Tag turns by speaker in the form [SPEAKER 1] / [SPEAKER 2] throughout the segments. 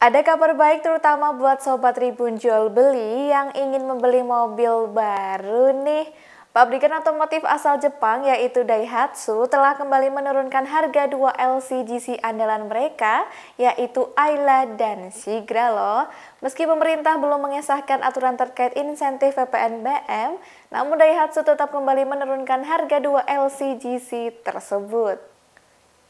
[SPEAKER 1] Ada kabar baik terutama buat Sobat Tribun Jual Beli yang ingin membeli mobil baru nih. Pabrikan otomotif asal Jepang yaitu Daihatsu telah kembali menurunkan harga dua LCGC andalan mereka yaitu Ayla dan Sigra loh. Meski pemerintah belum mengesahkan aturan terkait insentif PPNBM, namun Daihatsu tetap kembali menurunkan harga dua LCGC tersebut.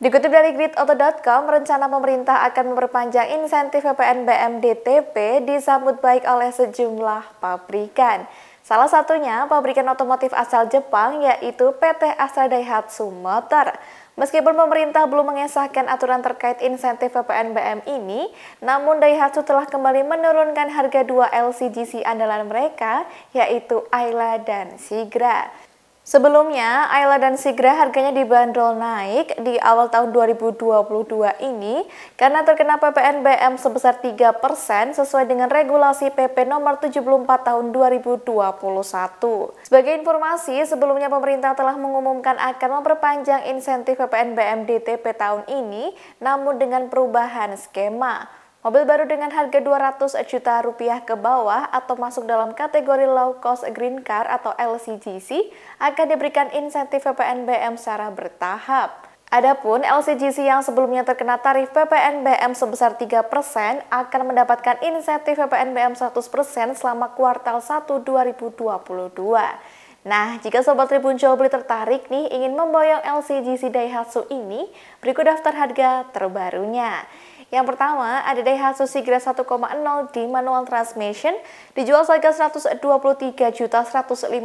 [SPEAKER 1] Dikutip dari gridauto.com, rencana pemerintah akan memperpanjang insentif PPNBM DTP disambut baik oleh sejumlah pabrikan. Salah satunya pabrikan otomotif asal Jepang yaitu PT Astra Daihatsu Motor. Meskipun pemerintah belum mengesahkan aturan terkait insentif PPNBM ini, namun Daihatsu telah kembali menurunkan harga dua LCGC andalan mereka yaitu Ayla dan Sigra. Sebelumnya, Ayla dan Sigra harganya dibanderol naik di awal tahun 2022 ini karena terkena PPNBM sebesar 3% sesuai dengan regulasi PP nomor 74 tahun 2021. Sebagai informasi, sebelumnya pemerintah telah mengumumkan akan memperpanjang insentif PPNBM DTP tahun ini namun dengan perubahan skema. Mobil baru dengan harga 200 juta rupiah ke bawah atau masuk dalam kategori low cost green car atau LCGC akan diberikan insentif PPNBM secara bertahap. Adapun LCGC yang sebelumnya terkena tarif PPNBM sebesar 3% akan mendapatkan insentif PPNBM 100% selama kuartal 1 2022. Nah, jika Sobat Tribun Jawa Beli tertarik nih ingin memboyong LCGC Daihatsu ini, berikut daftar harga terbarunya. Yang pertama ada Daihatsu Sigra 1,0 di manual transmission dijual seharga Rp123.150.000.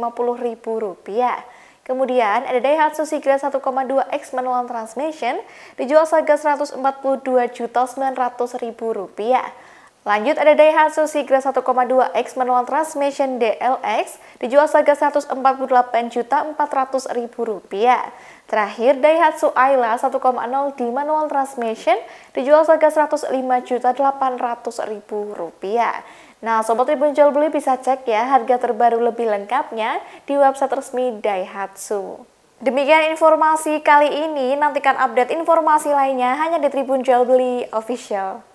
[SPEAKER 1] Kemudian ada Daihatsu Sigra 1,2 X manual transmission dijual seharga Rp142.900.000. Lanjut ada Daihatsu Sigra 1,2 X manual transmission DLX dijual seharga Rp148.400.000. Terakhir Daihatsu Ayla 1,0 di manual transmission dijual seharga Rp105.800.000. Nah, sobat Tribun Jual Beli bisa cek ya harga terbaru lebih lengkapnya di website resmi Daihatsu. Demikian informasi kali ini, nantikan update informasi lainnya hanya di Tribun Jual Beli Official.